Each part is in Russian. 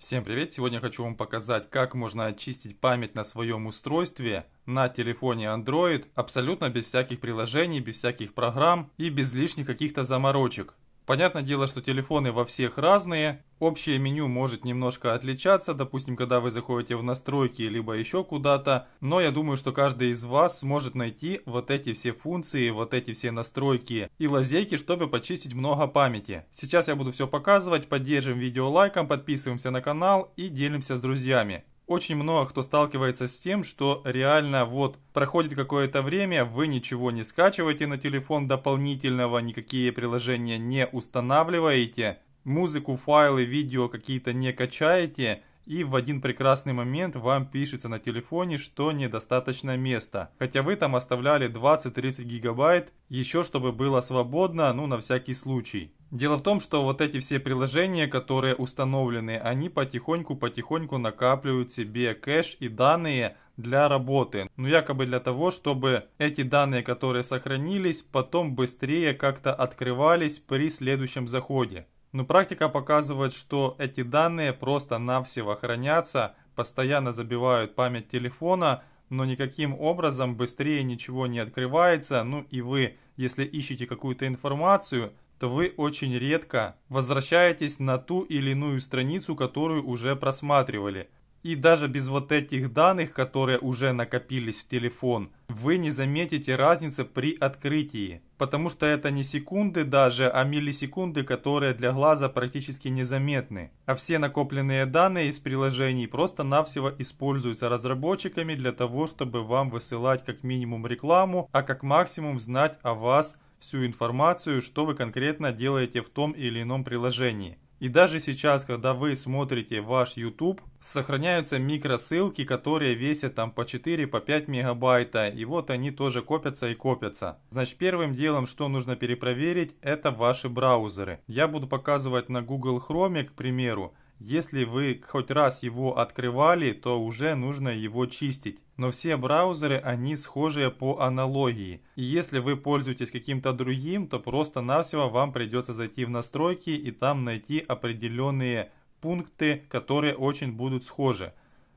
Всем привет! Сегодня я хочу вам показать, как можно очистить память на своем устройстве на телефоне Android абсолютно без всяких приложений, без всяких программ и без лишних каких-то заморочек. Понятное дело, что телефоны во всех разные, общее меню может немножко отличаться, допустим, когда вы заходите в настройки, либо еще куда-то, но я думаю, что каждый из вас сможет найти вот эти все функции, вот эти все настройки и лазейки, чтобы почистить много памяти. Сейчас я буду все показывать, поддержим видео лайком, подписываемся на канал и делимся с друзьями очень много кто сталкивается с тем, что реально вот проходит какое-то время, вы ничего не скачиваете на телефон дополнительного, никакие приложения не устанавливаете, музыку, файлы, видео какие-то не качаете, и в один прекрасный момент вам пишется на телефоне, что недостаточно места. Хотя вы там оставляли 20-30 гигабайт, еще чтобы было свободно, ну на всякий случай. Дело в том, что вот эти все приложения, которые установлены, они потихоньку-потихоньку накапливают себе кэш и данные для работы. Ну, якобы для того, чтобы эти данные, которые сохранились, потом быстрее как-то открывались при следующем заходе. Но практика показывает, что эти данные просто-навсего хранятся, постоянно забивают память телефона, но никаким образом быстрее ничего не открывается. Ну и вы, если ищете какую-то информацию, то вы очень редко возвращаетесь на ту или иную страницу, которую уже просматривали. И даже без вот этих данных, которые уже накопились в телефон, вы не заметите разницы при открытии. Потому что это не секунды даже, а миллисекунды, которые для глаза практически незаметны. А все накопленные данные из приложений просто-навсего используются разработчиками для того, чтобы вам высылать как минимум рекламу, а как максимум знать о вас – всю информацию, что вы конкретно делаете в том или ином приложении. И даже сейчас, когда вы смотрите ваш YouTube, сохраняются микросылки, которые весят там по 4, по 5 мегабайта. И вот они тоже копятся и копятся. Значит, первым делом, что нужно перепроверить, это ваши браузеры. Я буду показывать на Google Chrome, к примеру. Если вы хоть раз его открывали, то уже нужно его чистить. Но все браузеры, они схожие по аналогии. И если вы пользуетесь каким-то другим, то просто-навсего вам придется зайти в настройки и там найти определенные пункты, которые очень будут схожи.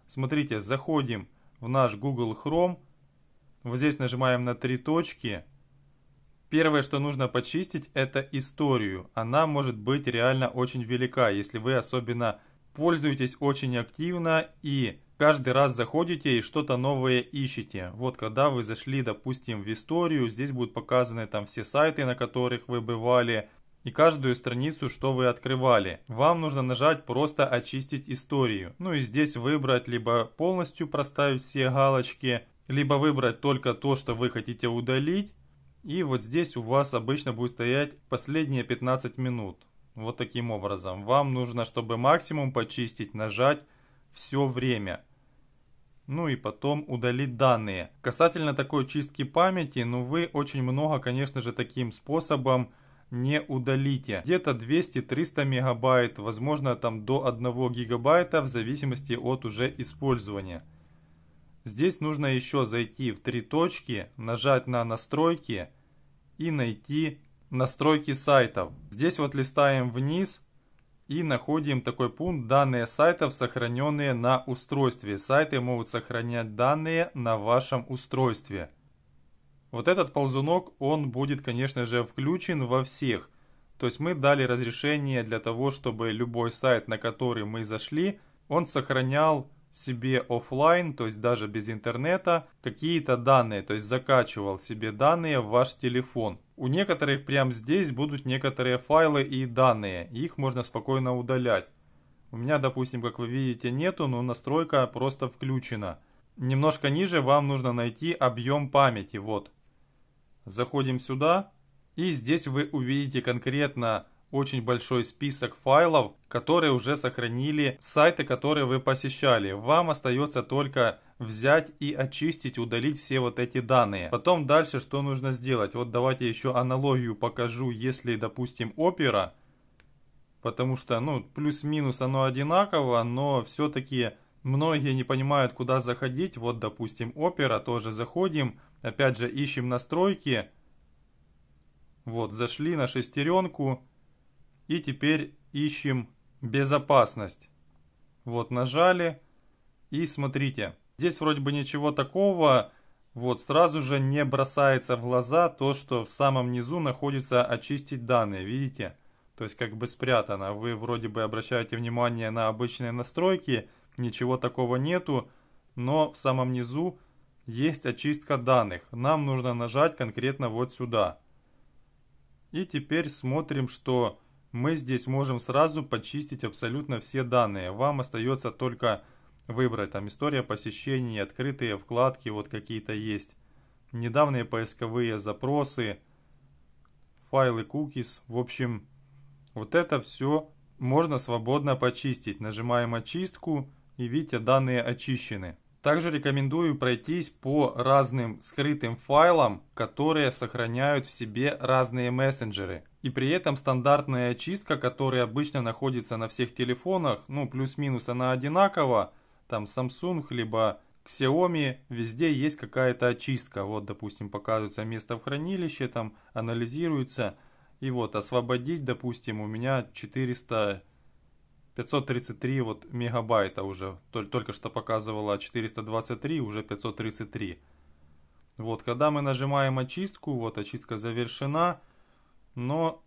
Смотрите, заходим в наш Google Chrome. Вот здесь нажимаем на три точки Первое, что нужно почистить, это историю. Она может быть реально очень велика, если вы особенно пользуетесь очень активно и каждый раз заходите и что-то новое ищете. Вот когда вы зашли, допустим, в историю, здесь будут показаны там все сайты, на которых вы бывали, и каждую страницу, что вы открывали. Вам нужно нажать просто «Очистить историю». Ну и здесь выбрать либо полностью проставить все галочки, либо выбрать только то, что вы хотите удалить, и вот здесь у вас обычно будет стоять последние 15 минут. Вот таким образом. Вам нужно, чтобы максимум почистить, нажать все время. Ну и потом удалить данные. Касательно такой чистки памяти, ну вы очень много, конечно же, таким способом не удалите. Где-то 200-300 мегабайт, возможно там до 1 гигабайта в зависимости от уже использования. Здесь нужно еще зайти в три точки, нажать на настройки и найти настройки сайтов. Здесь вот листаем вниз и находим такой пункт «Данные сайтов, сохраненные на устройстве». Сайты могут сохранять данные на вашем устройстве. Вот этот ползунок, он будет, конечно же, включен во всех. То есть мы дали разрешение для того, чтобы любой сайт, на который мы зашли, он сохранял себе офлайн, то есть даже без интернета, какие-то данные, то есть закачивал себе данные в ваш телефон. У некоторых прямо здесь будут некоторые файлы и данные, их можно спокойно удалять. У меня, допустим, как вы видите, нету, но настройка просто включена. Немножко ниже вам нужно найти объем памяти, вот. Заходим сюда, и здесь вы увидите конкретно очень большой список файлов, которые уже сохранили сайты, которые вы посещали. Вам остается только взять и очистить, удалить все вот эти данные. Потом дальше что нужно сделать? Вот давайте еще аналогию покажу, если, допустим, опера, потому что, ну, плюс-минус оно одинаково, но все-таки многие не понимают, куда заходить. Вот, допустим, опера, тоже заходим, опять же, ищем настройки, вот, зашли на шестеренку, и теперь ищем безопасность. Вот нажали и смотрите. Здесь вроде бы ничего такого. Вот сразу же не бросается в глаза то, что в самом низу находится очистить данные. Видите? То есть как бы спрятано. Вы вроде бы обращаете внимание на обычные настройки. Ничего такого нету. Но в самом низу есть очистка данных. Нам нужно нажать конкретно вот сюда. И теперь смотрим, что мы здесь можем сразу почистить абсолютно все данные. Вам остается только выбрать там история посещений, открытые вкладки, вот какие-то есть. Недавние поисковые запросы, файлы cookies. В общем, вот это все можно свободно почистить. Нажимаем очистку и видите, данные очищены. Также рекомендую пройтись по разным скрытым файлам, которые сохраняют в себе разные мессенджеры. И при этом стандартная очистка, которая обычно находится на всех телефонах, ну плюс-минус она одинакова, там Samsung, либо Xiaomi, везде есть какая-то очистка. Вот, допустим, показывается место в хранилище, там анализируется. И вот освободить, допустим, у меня 400 533 вот мегабайта уже. Только что показывала 423, уже 533. Вот, когда мы нажимаем очистку, вот очистка завершена. Но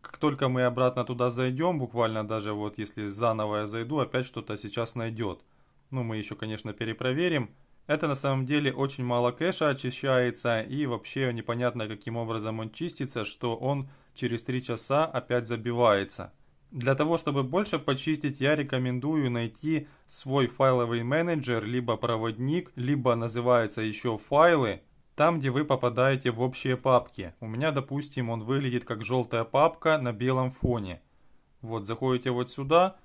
как только мы обратно туда зайдем, буквально даже вот если заново я зайду, опять что-то сейчас найдет. Ну, мы еще, конечно, перепроверим. Это на самом деле очень мало кэша очищается и вообще непонятно каким образом он чистится, что он через 3 часа опять забивается. Для того, чтобы больше почистить, я рекомендую найти свой файловый менеджер, либо проводник, либо называется еще файлы, там, где вы попадаете в общие папки. У меня, допустим, он выглядит как желтая папка на белом фоне. Вот, заходите вот сюда,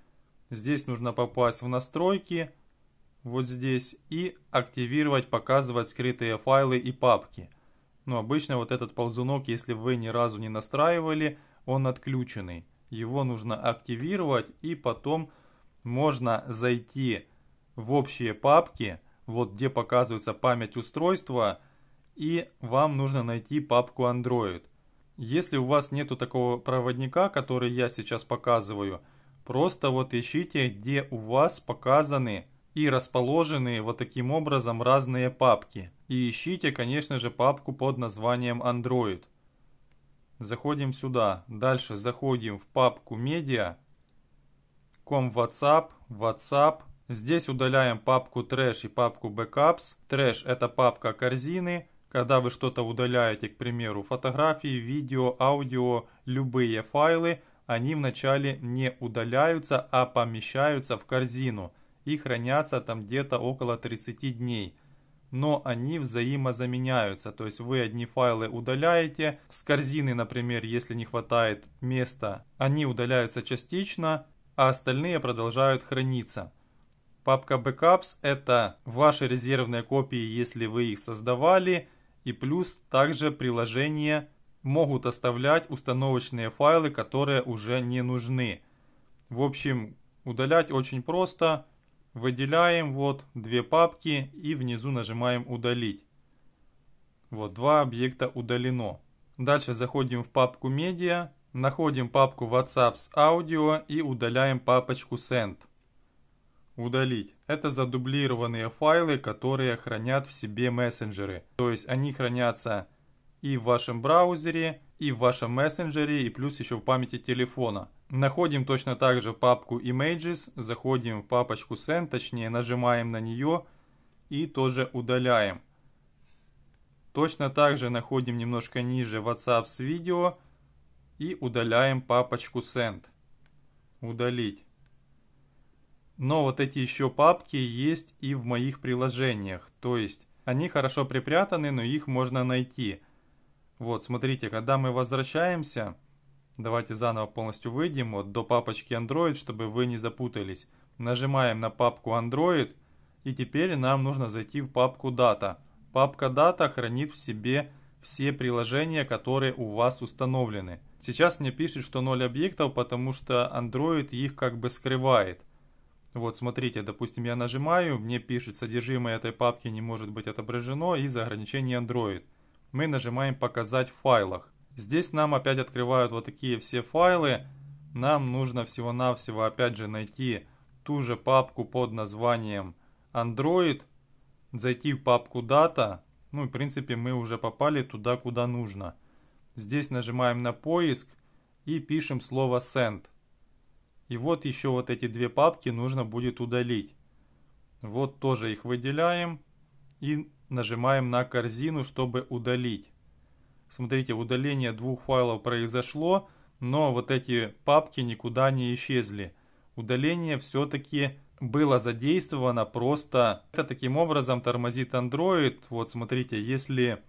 здесь нужно попасть в настройки, вот здесь, и активировать, показывать скрытые файлы и папки. Но ну, обычно вот этот ползунок, если вы ни разу не настраивали, он отключенный его нужно активировать и потом можно зайти в общие папки, вот где показывается память устройства, и вам нужно найти папку Android. Если у вас нету такого проводника, который я сейчас показываю, просто вот ищите, где у вас показаны и расположены вот таким образом разные папки. И ищите, конечно же, папку под названием Android. Заходим сюда. Дальше заходим в папку «Медиа». Ком WhatsApp, WhatsApp. Здесь удаляем папку «Трэш» и папку «Бэкапс». «Трэш» — это папка корзины. Когда вы что-то удаляете, к примеру, фотографии, видео, аудио, любые файлы, они вначале не удаляются, а помещаются в корзину и хранятся там где-то около 30 дней но они взаимозаменяются. То есть вы одни файлы удаляете с корзины, например, если не хватает места, они удаляются частично, а остальные продолжают храниться. Папка Backups – это ваши резервные копии, если вы их создавали, и плюс также приложения могут оставлять установочные файлы, которые уже не нужны. В общем, удалять очень просто – выделяем вот две папки и внизу нажимаем «Удалить». Вот два объекта удалено. Дальше заходим в папку «Медиа», находим папку WhatsApp с аудио и удаляем папочку «Send». Удалить. Это задублированные файлы, которые хранят в себе мессенджеры. То есть они хранятся и в вашем браузере, и в вашем мессенджере, и плюс еще в памяти телефона. Находим точно так же папку Images, заходим в папочку Send, точнее нажимаем на нее и тоже удаляем. Точно так же находим немножко ниже WhatsApp с видео и удаляем папочку Send. Удалить. Но вот эти еще папки есть и в моих приложениях. То есть они хорошо припрятаны, но их можно найти. Вот, смотрите, когда мы возвращаемся, Давайте заново полностью выйдем вот до папочки Android, чтобы вы не запутались. Нажимаем на папку Android и теперь нам нужно зайти в папку Data. Папка Data хранит в себе все приложения, которые у вас установлены. Сейчас мне пишет, что 0 объектов, потому что Android их как бы скрывает. Вот смотрите, допустим, я нажимаю, мне пишет, содержимое этой папки не может быть отображено из-за ограничений Android. Мы нажимаем «Показать в файлах». Здесь нам опять открывают вот такие все файлы. Нам нужно всего-навсего опять же найти ту же папку под названием Android, зайти в папку data. Ну, в принципе, мы уже попали туда, куда нужно. Здесь нажимаем на поиск и пишем слово send. И вот еще вот эти две папки нужно будет удалить. Вот тоже их выделяем и нажимаем на корзину, чтобы удалить. Смотрите, удаление двух файлов произошло, но вот эти папки никуда не исчезли. Удаление все-таки было задействовано просто. Это таким образом тормозит Android. Вот смотрите, если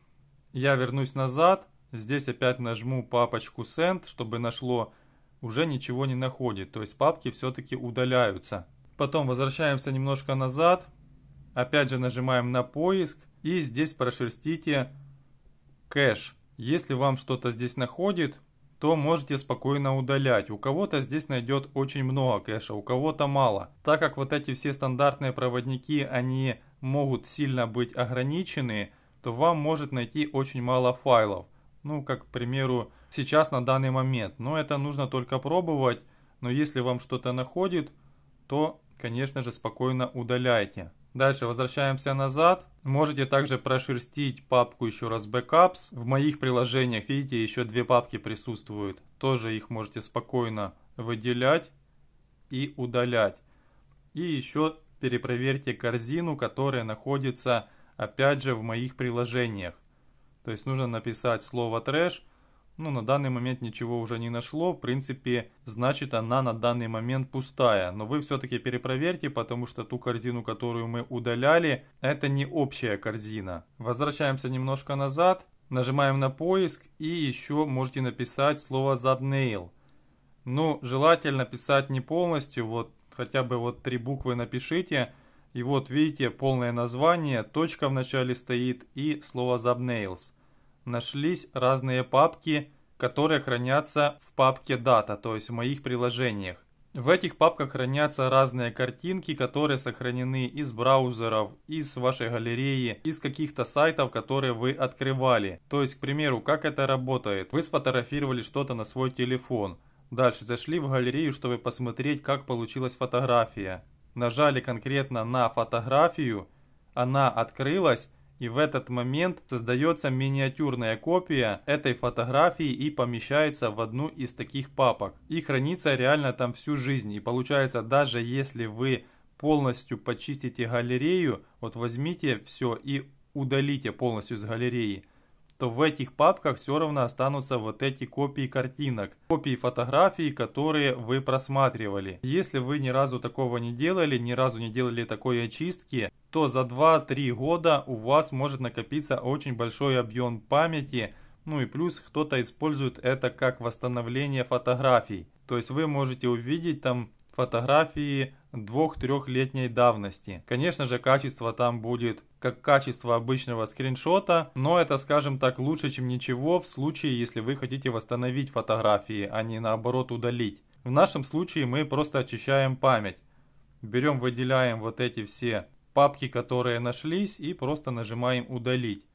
я вернусь назад, здесь опять нажму папочку Send, чтобы нашло, уже ничего не находит. То есть папки все-таки удаляются. Потом возвращаемся немножко назад. Опять же нажимаем на поиск. И здесь прошерстите кэш. Если вам что-то здесь находит, то можете спокойно удалять. У кого-то здесь найдет очень много кэша, у кого-то мало. Так как вот эти все стандартные проводники, они могут сильно быть ограничены, то вам может найти очень мало файлов. Ну, как, к примеру, сейчас на данный момент. Но это нужно только пробовать. Но если вам что-то находит, то, конечно же, спокойно удаляйте. Дальше возвращаемся назад. Можете также прошерстить папку еще раз Backups. В моих приложениях, видите, еще две папки присутствуют. Тоже их можете спокойно выделять и удалять. И еще перепроверьте корзину, которая находится опять же в моих приложениях. То есть нужно написать слово трэш ну, на данный момент ничего уже не нашло. В принципе, значит она на данный момент пустая. Но вы все-таки перепроверьте, потому что ту корзину, которую мы удаляли, это не общая корзина. Возвращаемся немножко назад. Нажимаем на поиск и еще можете написать слово thumbnail. Ну, желательно писать не полностью, вот хотя бы вот три буквы напишите. И вот видите полное название, точка в начале стоит и слово thumbnails нашлись разные папки, которые хранятся в папке Data, то есть в моих приложениях. В этих папках хранятся разные картинки, которые сохранены из браузеров, из вашей галереи, из каких-то сайтов, которые вы открывали. То есть, к примеру, как это работает. Вы сфотографировали что-то на свой телефон. Дальше зашли в галерею, чтобы посмотреть, как получилась фотография. Нажали конкретно на фотографию, она открылась, и в этот момент создается миниатюрная копия этой фотографии и помещается в одну из таких папок. И хранится реально там всю жизнь. И получается, даже если вы полностью почистите галерею, вот возьмите все и удалите полностью с галереи, то в этих папках все равно останутся вот эти копии картинок, копии фотографий, которые вы просматривали. Если вы ни разу такого не делали, ни разу не делали такой очистки, то за 2-3 года у вас может накопиться очень большой объем памяти. Ну и плюс кто-то использует это как восстановление фотографий. То есть вы можете увидеть там фотографии 2-3-летней давности. Конечно же, качество там будет как качество обычного скриншота, но это, скажем так, лучше, чем ничего в случае, если вы хотите восстановить фотографии, а не наоборот удалить. В нашем случае мы просто очищаем память. Берем, выделяем вот эти все папки, которые нашлись, и просто нажимаем «Удалить».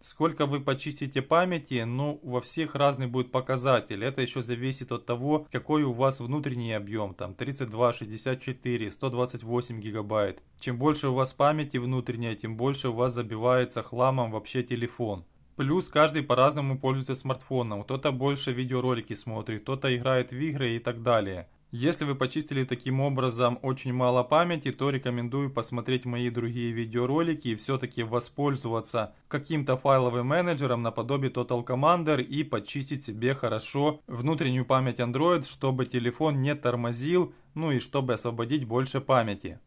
Сколько вы почистите памяти, ну, во всех разный будет показатель. Это еще зависит от того, какой у вас внутренний объем, там 32, 64, 128 гигабайт. Чем больше у вас памяти внутренняя, тем больше у вас забивается хламом вообще телефон. Плюс каждый по-разному пользуется смартфоном. Кто-то больше видеоролики смотрит, кто-то играет в игры и так далее. Если вы почистили таким образом очень мало памяти, то рекомендую посмотреть мои другие видеоролики и все-таки воспользоваться каким-то файловым менеджером наподобие Total Commander и почистить себе хорошо внутреннюю память Android, чтобы телефон не тормозил, ну и чтобы освободить больше памяти.